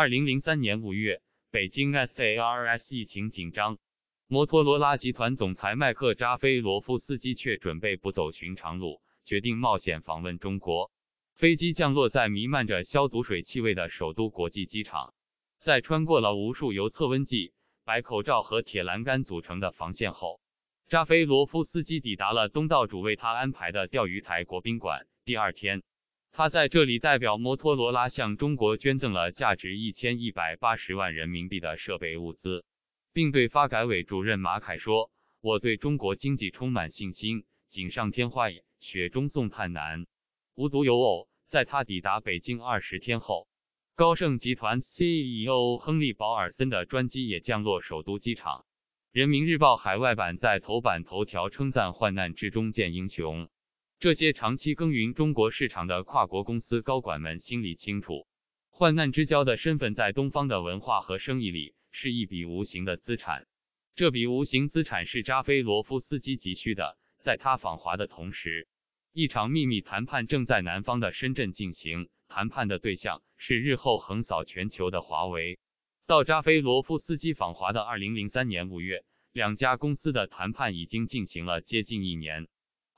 二零零三年五月，北京 SARS 疫情紧张，摩托罗拉集团总裁迈克扎菲罗夫斯基却准备不走寻常路，决定冒险访问中国。飞机降落在弥漫着消毒水气味的首都国际机场，在穿过了无数由测温计、白口罩和铁栏杆组成的防线后，扎菲罗夫斯基抵达了东道主为他安排的钓鱼台国宾馆。第二天。他在这里代表摩托罗拉向中国捐赠了价值一千一百八十万人民币的设备物资，并对发改委主任马凯说：“我对中国经济充满信心。”“锦上添花雪中送炭难。”无独有偶，在他抵达北京二十天后，高盛集团 CEO 亨利·保尔森的专机也降落首都机场。《人民日报》海外版在头版头条称赞：“患难之中见英雄。”这些长期耕耘中国市场的跨国公司高管们心里清楚，患难之交的身份在东方的文化和生意里是一笔无形的资产。这笔无形资产是扎菲罗夫斯基急需的。在他访华的同时，一场秘密谈判正在南方的深圳进行。谈判的对象是日后横扫全球的华为。到扎菲罗夫斯基访华的二零零三年五月，两家公司的谈判已经进行了接近一年。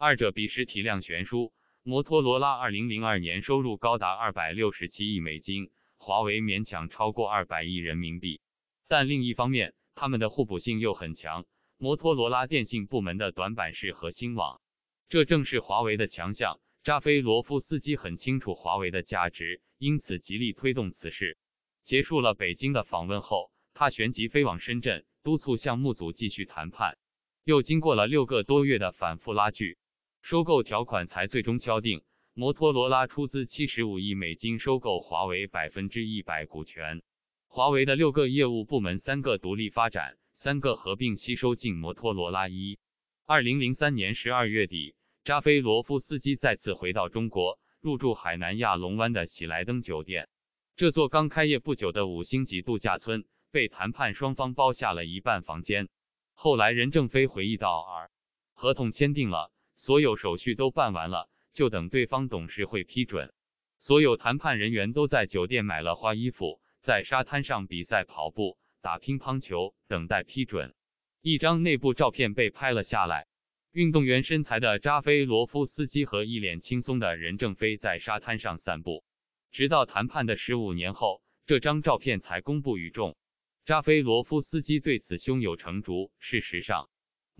二者彼时体量悬殊，摩托罗拉二零零二年收入高达二百六十七亿美金，华为勉强超过二百亿人民币。但另一方面，他们的互补性又很强。摩托罗拉电信部门的短板是核心网，这正是华为的强项。扎菲罗夫斯基很清楚华为的价值，因此极力推动此事。结束了北京的访问后，他旋即飞往深圳，督促项目组继续谈判。又经过了六个多月的反复拉锯。收购条款才最终敲定，摩托罗拉出资七十五亿美金收购华为百分之一百股权，华为的六个业务部门，三个独立发展，三个合并吸收进摩托罗拉。一，二零零三年十二月底，扎菲罗夫斯基再次回到中国，入住海南亚龙湾的喜来登酒店，这座刚开业不久的五星级度假村被谈判双方包下了一半房间。后来任正非回忆道，二，合同签订了。所有手续都办完了，就等对方董事会批准。所有谈判人员都在酒店买了花衣服，在沙滩上比赛跑步、打乒乓球，等待批准。一张内部照片被拍了下来，运动员身材的扎菲罗夫斯基和一脸轻松的任正非在沙滩上散步。直到谈判的十五年后，这张照片才公布于众。扎菲罗夫斯基对此胸有成竹。事实上。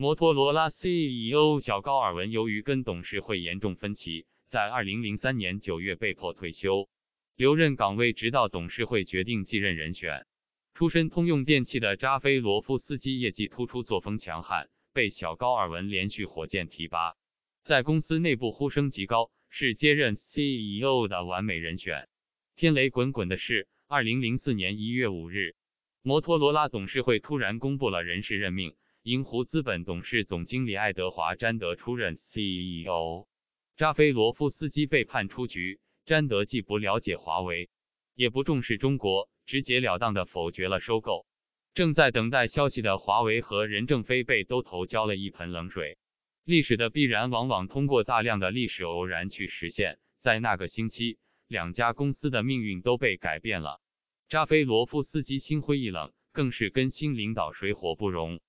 摩托罗拉 CEO 小高尔文由于跟董事会严重分歧，在2003年9月被迫退休，留任岗位直到董事会决定继任人选。出身通用电气的扎菲罗夫斯基业绩突出，作风强悍，被小高尔文连续火箭提拔，在公司内部呼声极高，是接任 CEO 的完美人选。天雷滚滚的是，2004年1月5日，摩托罗拉董事会突然公布了人事任命。银湖资本董事总经理爱德华·詹德出任 CEO，扎菲罗夫斯基被判出局。詹德既不了解华为，也不重视中国，直截了当地否决了收购。正在等待消息的华为和任正非被都头浇了一盆冷水。历史的必然往往通过大量的历史偶然去实现。在那个星期，两家公司的命运都被改变了。扎菲罗夫斯基心灰意冷，更是跟新领导水火不容。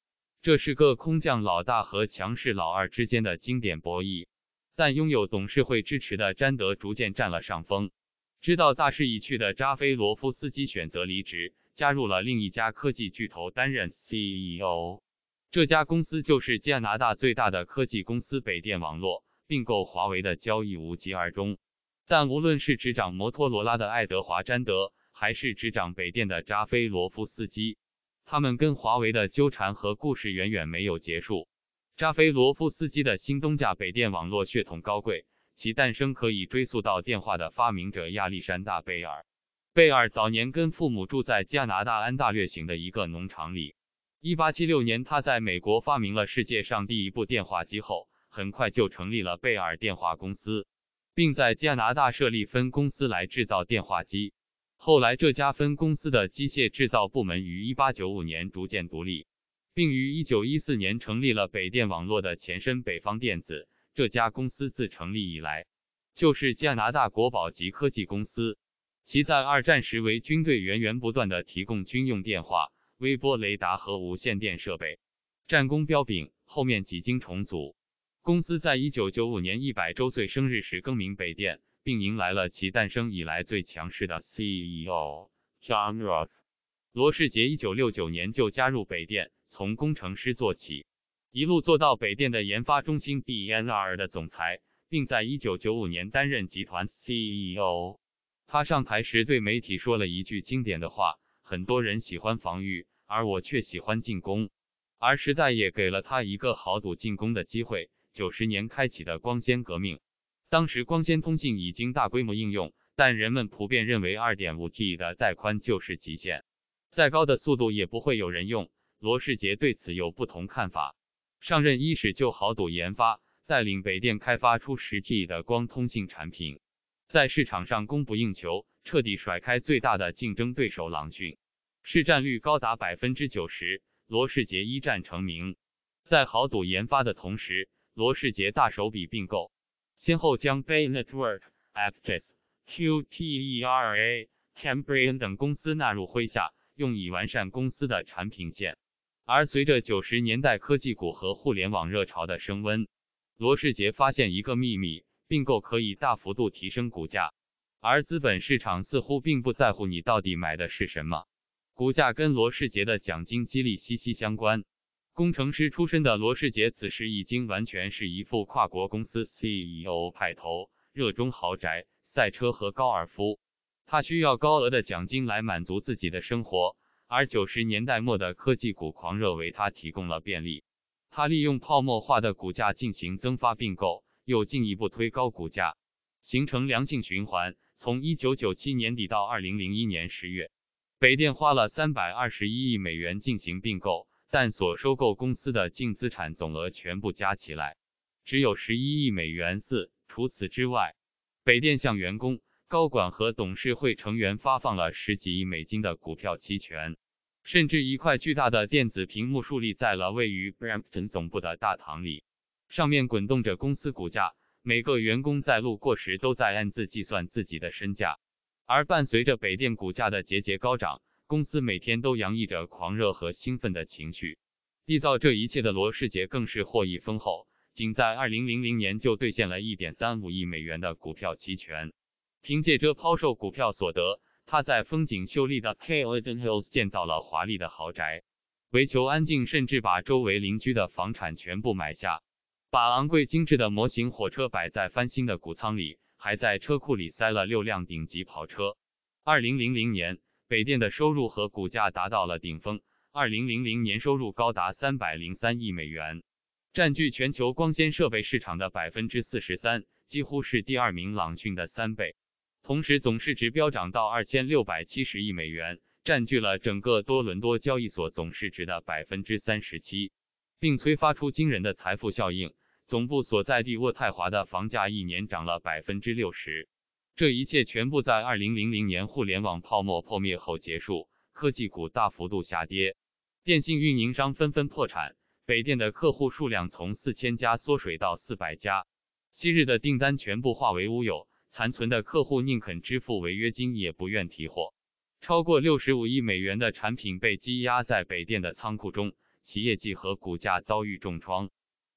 这是个空降老大和强势老二之间的经典博弈，但拥有董事会支持的詹德逐渐占了上风。知道大势已去的扎菲罗夫斯基选择离职，加入了另一家科技巨头担任 CEO。这家公司就是加拿大最大的科技公司北电网络。并购华为的交易无疾而终。但无论是执掌摩托罗拉的爱德华詹德，还是执掌北电的扎菲罗夫斯基。他们跟华为的纠缠和故事远远没有结束。扎菲罗夫斯基的新东家北电网络血统高贵，其诞生可以追溯到电话的发明者亚历山大·贝尔。贝尔早年跟父母住在加拿大安大略省的一个农场里。1876年，他在美国发明了世界上第一部电话机后，很快就成立了贝尔电话公司，并在加拿大设立分公司来制造电话机。后来，这家分公司的机械制造部门于1895年逐渐独立，并于1914年成立了北电网络的前身北方电子。这家公司自成立以来就是加拿大国宝级科技公司，其在二战时为军队源源不断地提供军用电话、微波雷达和无线电设备，战功彪炳。后面几经重组，公司在1995年100周岁生日时更名北电。并迎来了其诞生以来最强势的 CEO John Roth 罗世杰。一九六九年就加入北电，从工程师做起，一路做到北电的研发中心 b n r 的总裁，并在一九九五年担任集团 CEO。他上台时对媒体说了一句经典的话：“很多人喜欢防御，而我却喜欢进攻。”而时代也给了他一个豪赌进攻的机会——九十年开启的光纤革命。当时光纤通信已经大规模应用，但人们普遍认为二点五 G 的带宽就是极限，再高的速度也不会有人用。罗世杰对此有不同看法，上任伊始就豪赌研发，带领北电开发出十 G 的光通信产品，在市场上供不应求，彻底甩开最大的竞争对手朗讯，市占率高达百分之九十，罗世杰一战成名。在豪赌研发的同时，罗世杰大手笔并购。先后将 Bay Network、a p t i s Qtera、c a m b r i a n 等公司纳入麾下，用以完善公司的产品线。而随着九十年代科技股和互联网热潮的升温，罗世杰发现一个秘密：并购可以大幅度提升股价，而资本市场似乎并不在乎你到底买的是什么。股价跟罗世杰的奖金激励息息相关。工程师出身的罗世杰，此时已经完全是一副跨国公司 CEO 派头，热衷豪宅、赛车和高尔夫。他需要高额的奖金来满足自己的生活，而九十年代末的科技股狂热为他提供了便利。他利用泡沫化的股价进行增发并购，又进一步推高股价，形成良性循环。从一九九七年底到二零零一年十月，北电花了三百二十一亿美元进行并购。但所收购公司的净资产总额全部加起来，只有十一亿美元四。除此之外，北电向员工、高管和董事会成员发放了十几亿美金的股票期权，甚至一块巨大的电子屏幕竖立在了位于 Brampton 总部的大堂里，上面滚动着公司股价。每个员工在路过时都在暗自计算自己的身价。而伴随着北电股价的节节高涨。公司每天都洋溢着狂热和兴奋的情绪，缔造这一切的罗士杰更是获益丰厚。仅在2000年就兑现了一点三五亿美元的股票期权。凭借着抛售股票所得，他在风景秀丽的 k a l d o n Hills 建造了华丽的豪宅，为求安静，甚至把周围邻居的房产全部买下，把昂贵精致的模型火车摆在翻新的谷仓里，还在车库里塞了六辆顶级跑车。2000年。北电的收入和股价达到了顶峰，二零零零年收入高达三百零三亿美元，占据全球光纤设备市场的百分之四十三，几乎是第二名朗讯的三倍。同时，总市值飙涨到二千六百七十亿美元，占据了整个多伦多交易所总市值的百分之三十七，并催发出惊人的财富效应。总部所在地渥太华的房价一年涨了百分之六十。这一切全部在二零零零年互联网泡沫破灭后结束，科技股大幅度下跌，电信运营商纷纷破产，北电的客户数量从四千家缩水到四百家，昔日的订单全部化为乌有，残存的客户宁肯支付违约金也不愿提货，超过六十五亿美元的产品被积压在北电的仓库中，企业绩和股价遭遇重创，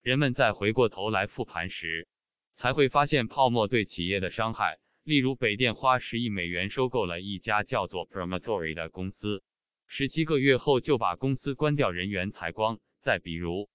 人们在回过头来复盘时，才会发现泡沫对企业的伤害。例如，北电花十亿美元收购了一家叫做 p r o m o t o r y 的公司，十七个月后就把公司关掉，人员裁光。再比如，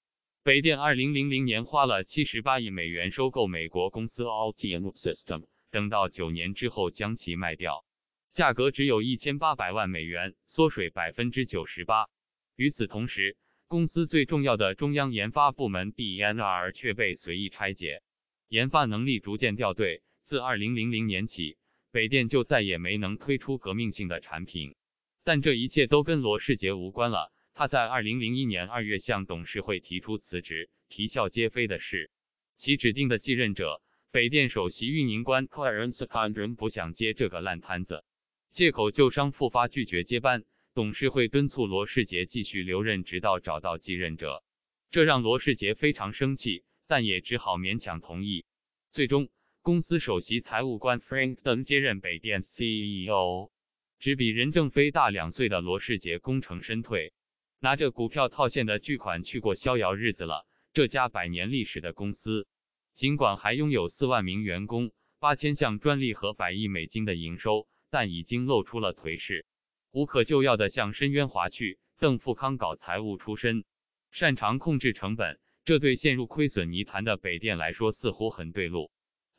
北电二零零零年花了七十八亿美元收购美国公司 Altium System，等到九年之后将其卖掉，价格只有一千八百万美元，缩水百分之九十八。与此同时，公司最重要的中央研发部门 b n r 却被随意拆解，研发能力逐渐掉队。自二零零零年起，北电就再也没能推出革命性的产品。但这一切都跟罗世杰无关了。他在二零零一年二月向董事会提出辞职。啼笑皆非的事。其指定的继任者北电首席运营官克莱恩斯卡 n 不想接这个烂摊子，借口旧伤复发拒绝接班。董事会敦促罗世杰继续留任，直到找到继任者。这让罗世杰非常生气，但也只好勉强同意。最终。公司首席财务官 Frank 邓接任北电 CEO，只比任正非大两岁的罗世杰功成身退，拿着股票套现的巨款去过逍遥日子了。这家百年历史的公司，尽管还拥有四万名员工、八千项专利和百亿美金的营收，但已经露出了颓势，无可救药地向深渊滑去。邓富康搞财务出身，擅长控制成本，这对陷入亏损泥潭的北电来说似乎很对路。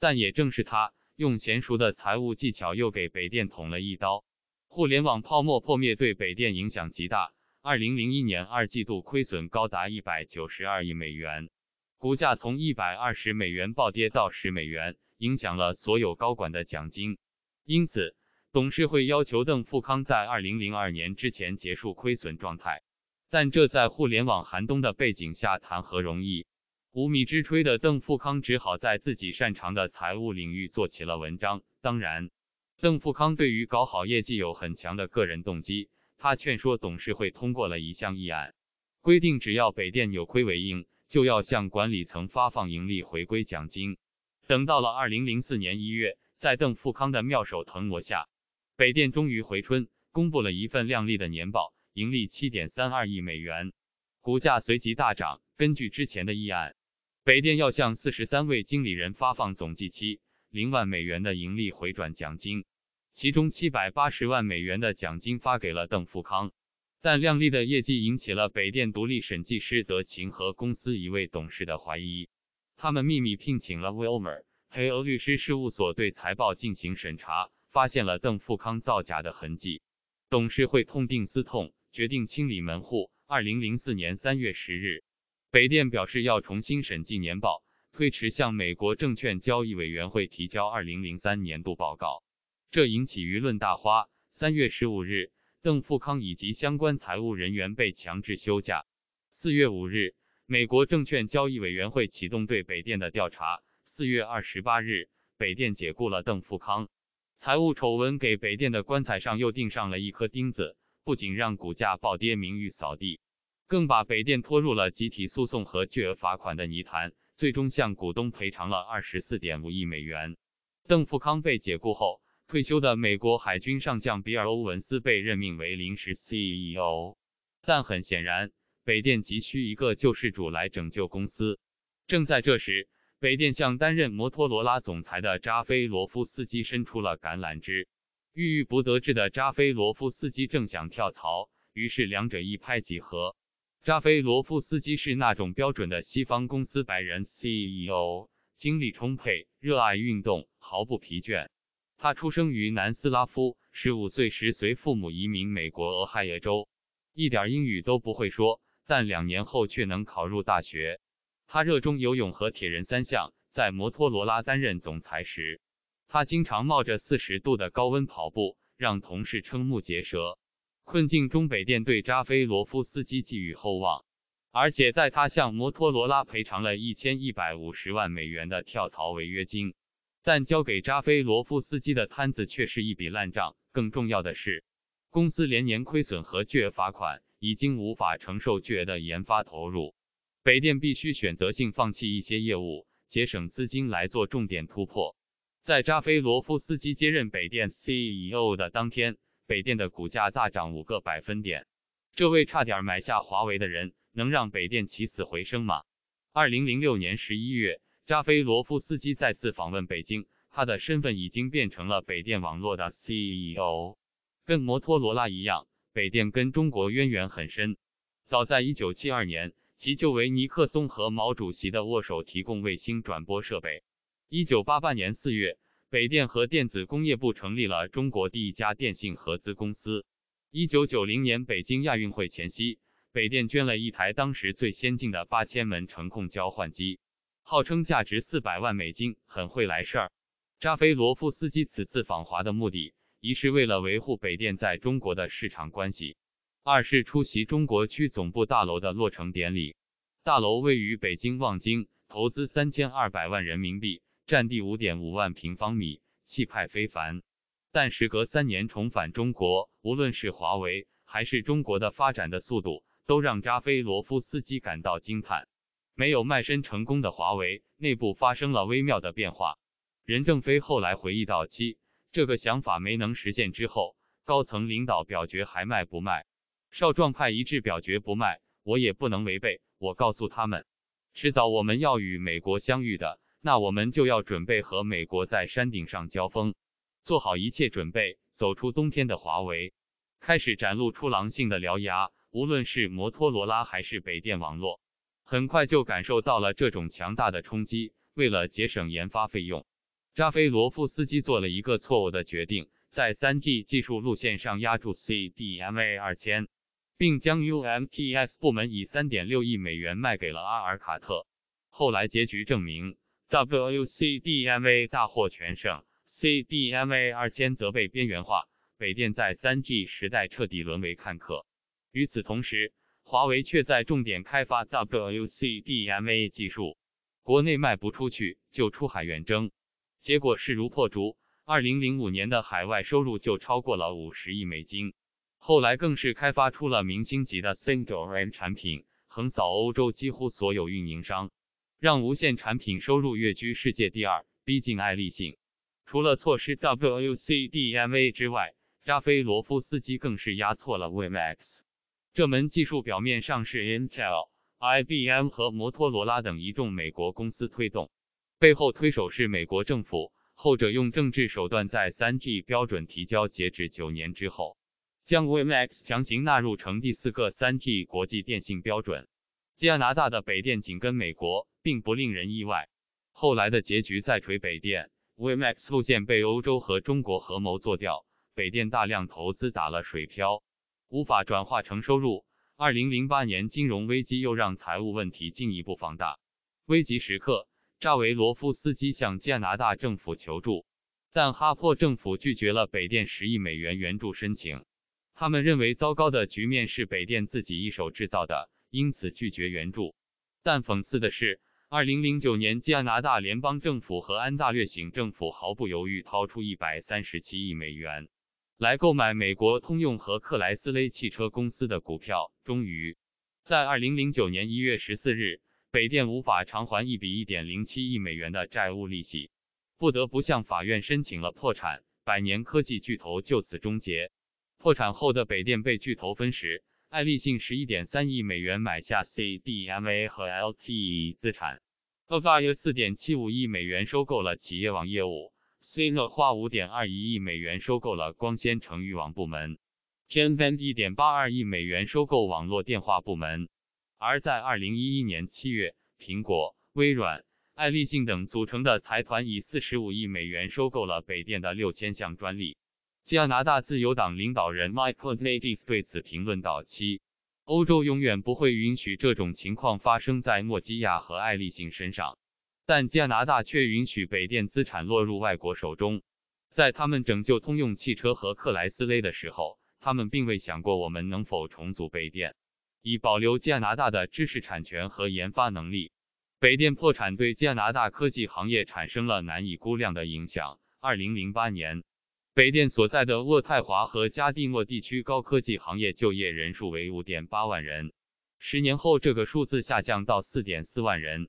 但也正是他用娴熟的财务技巧，又给北电捅了一刀。互联网泡沫破灭对北电影响极大，二零零一年二季度亏损高达一百九十二亿美元，股价从一百二十美元暴跌到十美元，影响了所有高管的奖金。因此，董事会要求邓富康在二零零二年之前结束亏损状态，但这在互联网寒冬的背景下谈何容易？无米之炊的邓富康只好在自己擅长的财务领域做起了文章。当然，邓富康对于搞好业绩有很强的个人动机。他劝说董事会通过了一项议案，规定只要北电扭亏为盈，就要向管理层发放盈利回归奖金。等到了二零零四年一月，在邓富康的妙手腾挪下，北电终于回春，公布了一份靓丽的年报，盈利七点三二亿美元，股价随即大涨。根据之前的议案。北电要向四十三位经理人发放总计七零万美元的盈利回转奖金，其中七百八十万美元的奖金发给了邓富康。但亮丽的业绩引起了北电独立审计师德勤和公司一位董事的怀疑，他们秘密聘请了 w i l m e r 黑 a 律师事务所对财报进行审查，发现了邓富康造假的痕迹。董事会痛定思痛，决定清理门户。二零零四年三月十日。北电表示要重新审计年报，推迟向美国证券交易委员会提交二零零三年度报告，这引起舆论大哗。三月十五日，邓富康以及相关财务人员被强制休假。四月五日，美国证券交易委员会启动对北电的调查。四月二十八日，北电解雇了邓富康。财务丑闻给北电的棺材上又钉上了一颗钉子，不仅让股价暴跌，名誉扫地。更把北电拖入了集体诉讼和巨额罚款的泥潭，最终向股东赔偿了二十四点五亿美元。邓富康被解雇后，退休的美国海军上将比尔·欧文斯被任命为临时 CEO。但很显然，北电急需一个救世主来拯救公司。正在这时，北电向担任摩托罗拉总裁的扎菲罗夫斯基伸出了橄榄枝。郁郁不得志的扎菲罗夫斯基正想跳槽，于是两者一拍即合。扎菲罗夫斯基是那种标准的西方公司白人 CEO，精力充沛，热爱运动，毫不疲倦。他出生于南斯拉夫，十五岁时随父母移民美国俄亥俄州，一点英语都不会说，但两年后却能考入大学。他热衷游泳和铁人三项。在摩托罗拉担任总裁时，他经常冒着四十度的高温跑步，让同事瞠目结舌。困境中，北电对扎菲罗夫斯基寄予厚望，而且代他向摩托罗拉赔偿了一千一百五十万美元的跳槽违约金。但交给扎菲罗夫斯基的摊子却是一笔烂账。更重要的是，公司连年亏损和巨额罚款已经无法承受巨额的研发投入，北电必须选择性放弃一些业务，节省资金来做重点突破。在扎菲罗夫斯基接任北电 CEO 的当天。北电的股价大涨五个百分点。这位差点买下华为的人，能让北电起死回生吗？二零零六年十一月，扎菲罗夫斯基再次访问北京，他的身份已经变成了北电网络的 CEO。跟摩托罗拉一样，北电跟中国渊源很深。早在一九七二年，其就为尼克松和毛主席的握手提供卫星转播设备。一九八八年四月。北电和电子工业部成立了中国第一家电信合资公司。一九九零年北京亚运会前夕，北电捐了一台当时最先进的八千门程控交换机，号称价值四百万美金，很会来事儿。扎菲罗夫斯基此次访华的目的，一是为了维护北电在中国的市场关系，二是出席中国区总部大楼的落成典礼。大楼位于北京望京，投资三千二百万人民币。占地五点五万平方米，气派非凡。但时隔三年重返中国，无论是华为还是中国的发展的速度，都让扎菲罗夫斯基感到惊叹。没有卖身成功的华为内部发生了微妙的变化。任正非后来回忆到：“七这个想法没能实现之后，高层领导表决还卖不卖？少壮派一致表决不卖，我也不能违背。我告诉他们，迟早我们要与美国相遇的。”那我们就要准备和美国在山顶上交锋，做好一切准备，走出冬天的华为，开始展露出狼性的獠牙。无论是摩托罗拉还是北电网络，很快就感受到了这种强大的冲击。为了节省研发费用，扎菲罗夫斯基做了一个错误的决定，在 3G 技术路线上压住 CDMA2 千，并将 UMTS 部门以三点六亿美元卖给了阿尔卡特。后来结局证明。WCDMA 大获全胜，CDMA2000 则被边缘化。北电在 3G 时代彻底沦为看客。与此同时，华为却在重点开发 WCDMA 技术，国内卖不出去就出海远征，结果势如破竹。2005年的海外收入就超过了五十亿美金，后来更是开发出了明星级的 Single M 产品，横扫欧洲几乎所有运营商。让无线产品收入跃居世界第二，逼近爱立信。除了错失 WCDMA 之外，扎菲罗夫斯基更是压错了 Wimax。这门技术表面上是 Intel、IBM 和摩托罗拉等一众美国公司推动，背后推手是美国政府，后者用政治手段在 3G 标准提交截止九年之后，将 Wimax 强行纳入成第四个 3G 国际电信标准。加拿大的北电紧跟美国，并不令人意外。后来的结局再锤北电：VMAX 路线被欧洲和中国合谋做掉，北电大量投资打了水漂，无法转化成收入。2008年金融危机又让财务问题进一步放大。危急时刻，扎维罗夫斯基向加拿大政府求助，但哈珀政府拒绝了北电十亿美元援助申请。他们认为，糟糕的局面是北电自己一手制造的。因此拒绝援助，但讽刺的是，二零零九年加拿大联邦政府和安大略省政府毫不犹豫掏出一百三十七亿美元来购买美国通用和克莱斯勒汽车公司的股票。终于，在二零零九年一月十四日，北电无法偿还一笔一点零七亿美元的债务利息，不得不向法院申请了破产。百年科技巨头就此终结。破产后的北电被巨头分食。爱立信十一点三亿美元买下 CDMA 和 LTE 资产 v a r i o 四点七五亿美元收购了企业网业务 c i n o 花五点二一亿美元收购了光纤城域网部门 g e n b a n r 一点八二亿美元收购网络电话部门。而在二零一一年七月，苹果、微软、爱立信等组成的财团以四十五亿美元收购了北电的六千项专利。加拿大自由党领导人 Michael t e d e s 对此评论道：“七欧洲永远不会允许这种情况发生在诺基亚和爱立信身上，但加拿大却允许北电资产落入外国手中。在他们拯救通用汽车和克莱斯勒的时候，他们并未想过我们能否重组北电，以保留加拿大的知识产权和研发能力。北电破产对加拿大科技行业产生了难以估量的影响。二零零八年。”北电所在的渥太华和加蒂诺地区高科技行业就业人数为五点八万人，十年后这个数字下降到四点四万人。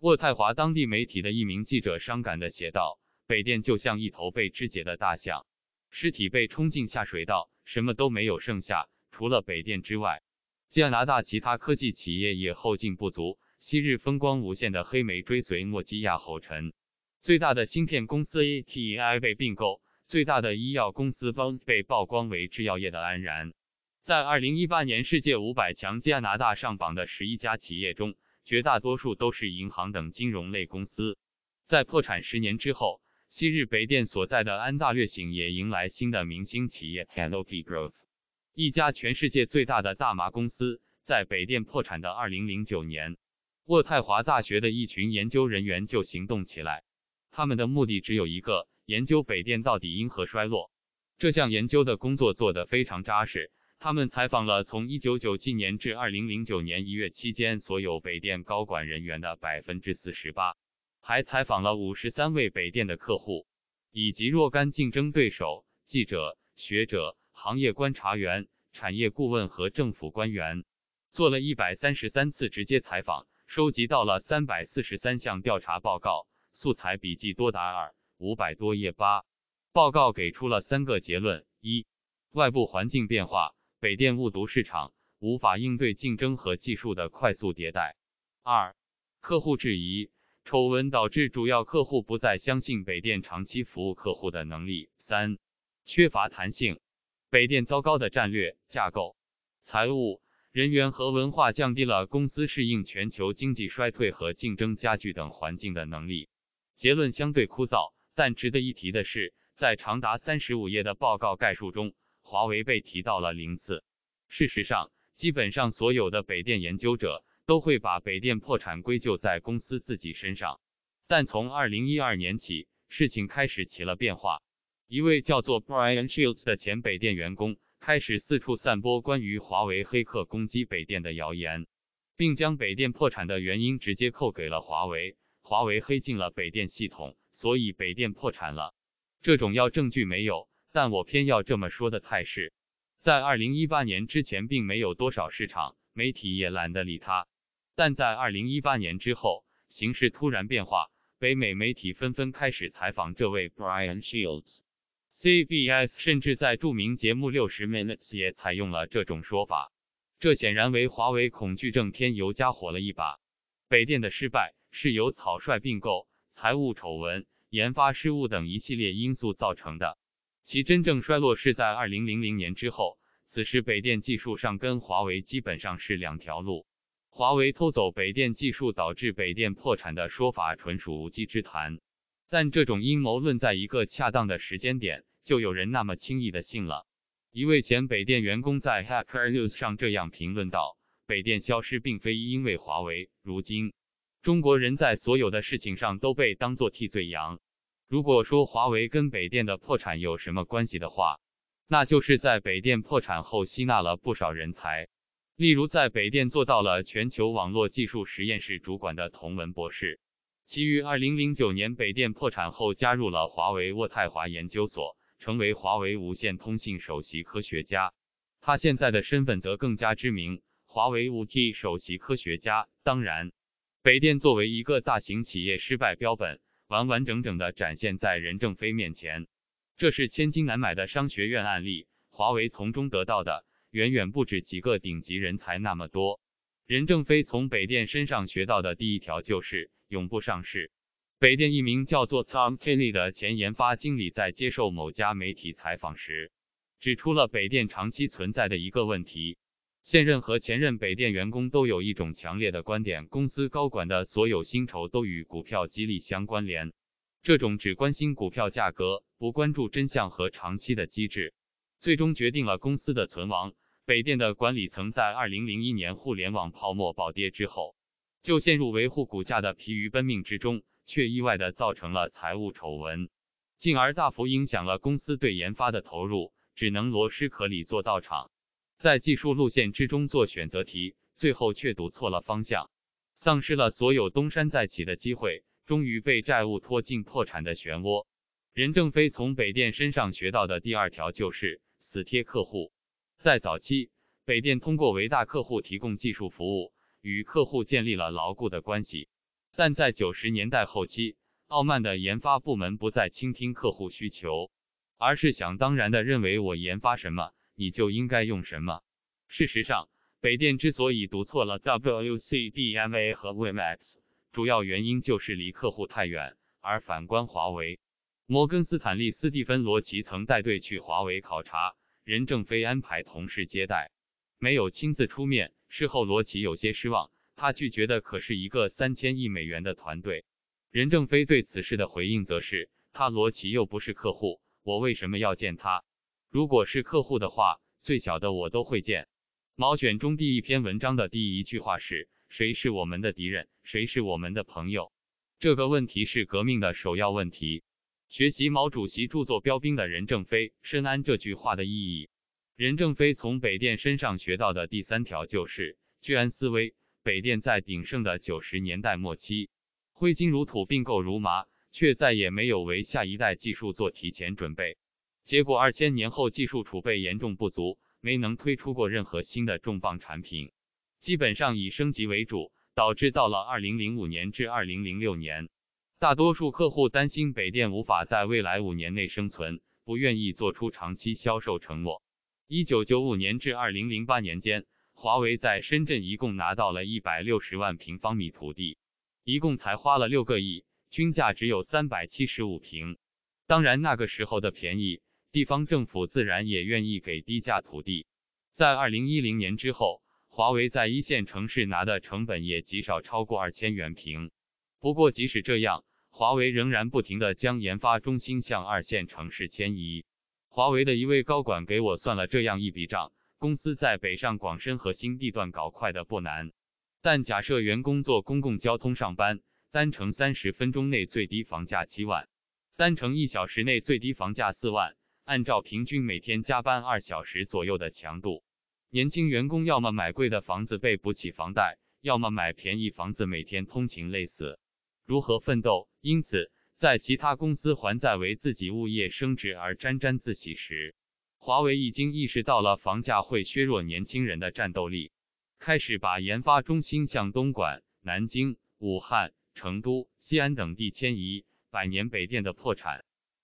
渥太华当地媒体的一名记者伤感地写道：“北电就像一头被肢解的大象，尸体被冲进下水道，什么都没有剩下。除了北电之外，加拿大其他科技企业也后劲不足。昔日风光无限的黑莓追随诺基亚后尘，最大的芯片公司 ATI 被并购。”最大的医药公司方被曝光为制药业的安然。在二零一八年世界五百强加拿大上榜的十一家企业中，绝大多数都是银行等金融类公司。在破产十年之后，昔日北电所在的安大略省也迎来新的明星企业。a Nop Growth，一家全世界最大的大麻公司在北电破产的二零零九年，渥太华大学的一群研究人员就行动起来，他们的目的只有一个。研究北电到底因何衰落？这项研究的工作做得非常扎实。他们采访了从1997年至2009年1月期间所有北电高管人员的48%，还采访了53位北电的客户，以及若干竞争对手、记者、学者、行业观察员、产业顾问和政府官员，做了一百三十三次直接采访，收集到了三百四十三项调查报告，素材笔记多达二。五百多页八报告给出了三个结论：一、外部环境变化，北电误读市场，无法应对竞争和技术的快速迭代；二、客户质疑丑闻导致主要客户不再相信北电长期服务客户的能力；三、缺乏弹性，北电糟糕的战略架构、财务、人员和文化降低了公司适应全球经济衰退和竞争加剧等环境的能力。结论相对枯燥。但值得一提的是，在长达三十五页的报告概述中，华为被提到了零次。事实上，基本上所有的北电研究者都会把北电破产归咎在公司自己身上。但从二零一二年起，事情开始起了变化。一位叫做 Brian Shields 的前北电员工开始四处散播关于华为黑客攻击北电的谣言，并将北电破产的原因直接扣给了华为。华为黑进了北电系统。所以北电破产了，这种要证据没有，但我偏要这么说的态势。在二零一八年之前，并没有多少市场，媒体也懒得理他。但在二零一八年之后，形势突然变化，北美媒体纷纷开始采访这位 Brian Shields，CBS 甚至在著名节目《六十 Minutes》也采用了这种说法。这显然为华为恐惧症添油加火了一把。北电的失败是由草率并购。财务丑闻、研发失误等一系列因素造成的，其真正衰落是在二零零零年之后。此时，北电技术上跟华为基本上是两条路。华为偷走北电技术导致北电破产的说法纯属无稽之谈。但这种阴谋论在一个恰当的时间点，就有人那么轻易的信了。一位前北电员工在 Hacker News 上这样评论道：“北电消失并非因为华为，如今。”中国人在所有的事情上都被当作替罪羊。如果说华为跟北电的破产有什么关系的话，那就是在北电破产后吸纳了不少人才，例如在北电做到了全球网络技术实验室主管的童文博士，其于2009年北电破产后加入了华为渥太华研究所，成为华为无线通信首席科学家。他现在的身份则更加知名，华为 5G 首席科学家。当然。北电作为一个大型企业失败标本，完完整整的展现在任正非面前。这是千金难买的商学院案例。华为从中得到的远远不止几个顶级人才那么多。任正非从北电身上学到的第一条就是永不上市。北电一名叫做 Tom Kelly 的前研发经理在接受某家媒体采访时，指出了北电长期存在的一个问题。现任和前任北电员工都有一种强烈的观点：公司高管的所有薪酬都与股票激励相关联。这种只关心股票价格、不关注真相和长期的机制，最终决定了公司的存亡。北电的管理层在2001年互联网泡沫暴跌之后，就陷入维护股价的疲于奔命之中，却意外地造成了财务丑闻，进而大幅影响了公司对研发的投入，只能螺丝壳里做道场。在技术路线之中做选择题，最后却赌错了方向，丧失了所有东山再起的机会，终于被债务拖进破产的漩涡。任正非从北电身上学到的第二条就是死贴客户。在早期，北电通过为大客户提供技术服务，与客户建立了牢固的关系。但在九十年代后期，傲慢的研发部门不再倾听客户需求，而是想当然的认为我研发什么。你就应该用什么？事实上，北电之所以读错了 WCDMA 和 WiMAX，主要原因就是离客户太远。而反观华为，摩根斯坦利斯蒂芬罗奇曾带队去华为考察，任正非安排同事接待，没有亲自出面。事后罗奇有些失望，他拒绝的可是一个三千亿美元的团队。任正非对此事的回应则是：他罗奇又不是客户，我为什么要见他？如果是客户的话，最小的我都会见。毛选中第一篇文章的第一句话是谁是我们的敌人，谁是我们的朋友？这个问题是革命的首要问题。学习毛主席著作标兵的任正非深谙这句话的意义。任正非从北电身上学到的第三条就是居安思危。北电在鼎盛的九十年代末期，挥金如土，并购如麻，却再也没有为下一代技术做提前准备。结果二千年后技术储备严重不足，没能推出过任何新的重磅产品，基本上以升级为主，导致到了二零零五年至二零零六年，大多数客户担心北电无法在未来五年内生存，不愿意做出长期销售承诺。一九九五年至二零零八年间，华为在深圳一共拿到了一百六十万平方米土地，一共才花了六个亿，均价只有三百七十五平。当然那个时候的便宜。地方政府自然也愿意给低价土地。在二零一零年之后，华为在一线城市拿的成本也极少超过二千元平。不过，即使这样，华为仍然不停地将研发中心向二线城市迁移。华为的一位高管给我算了这样一笔账：公司在北上广深核心地段搞快的不难，但假设员工坐公共交通上班，单程三十分钟内最低房价七万，单程一小时内最低房价四万。按照平均每天加班二小时左右的强度，年轻员工要么买贵的房子背不起房贷，要么买便宜房子每天通勤累死，如何奋斗？因此，在其他公司还在为自己物业升值而沾沾自喜时，华为已经意识到了房价会削弱年轻人的战斗力，开始把研发中心向东莞、南京、武汉、成都、西安等地迁移。百年北电的破产。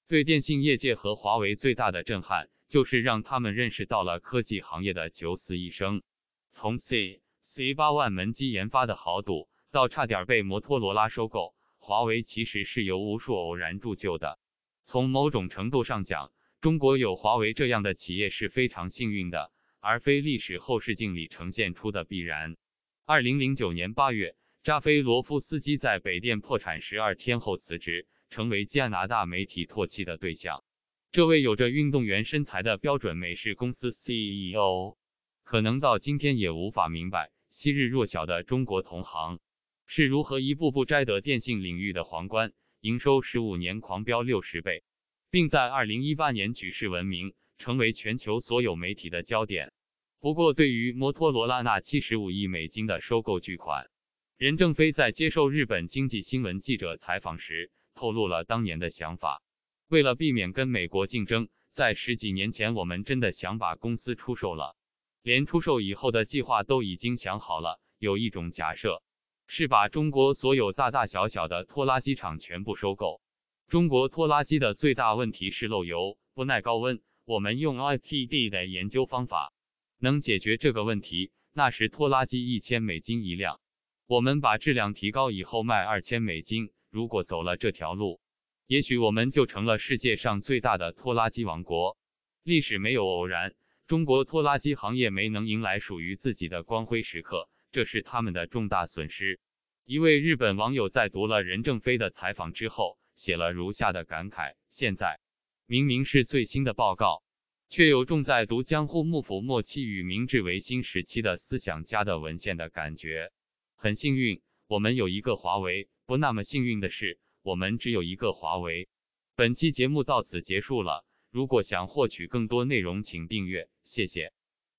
对电信业界和华为最大的震撼，就是让他们认识到了科技行业的九死一生。从 C C 八万门机研发的豪赌，到差点被摩托罗拉收购，华为其实是由无数偶然铸就的。从某种程度上讲，中国有华为这样的企业是非常幸运的，而非历史后视镜里呈现出的必然。二零零九年八月，扎菲罗夫斯基在北电破产十二天后辞职。成为加拿大媒体唾弃的对象。这位有着运动员身材的标准美式公司 CEO，可能到今天也无法明白，昔日弱小的中国同行是如何一步步摘得电信领域的皇冠，营收十五年狂飙六十倍，并在二零一八年举世闻名，成为全球所有媒体的焦点。不过，对于摩托罗拉那七十五亿美金的收购巨款，任正非在接受日本经济新闻记者采访时。透露了当年的想法。为了避免跟美国竞争，在十几年前，我们真的想把公司出售了，连出售以后的计划都已经想好了。有一种假设是把中国所有大大小小的拖拉机厂全部收购。中国拖拉机的最大问题是漏油、不耐高温，我们用 IPD 的研究方法能解决这个问题。那时拖拉机一千美金一辆，我们把质量提高以后卖二千美金。如果走了这条路，也许我们就成了世界上最大的拖拉机王国。历史没有偶然，中国拖拉机行业没能迎来属于自己的光辉时刻，这是他们的重大损失。一位日本网友在读了任正非的采访之后，写了如下的感慨：现在明明是最新的报告，却有种在读江户幕府末期与明治维新时期的思想家的文献的感觉。很幸运，我们有一个华为。不那么幸运的是，我们只有一个华为。本期节目到此结束了。如果想获取更多内容，请订阅，谢谢。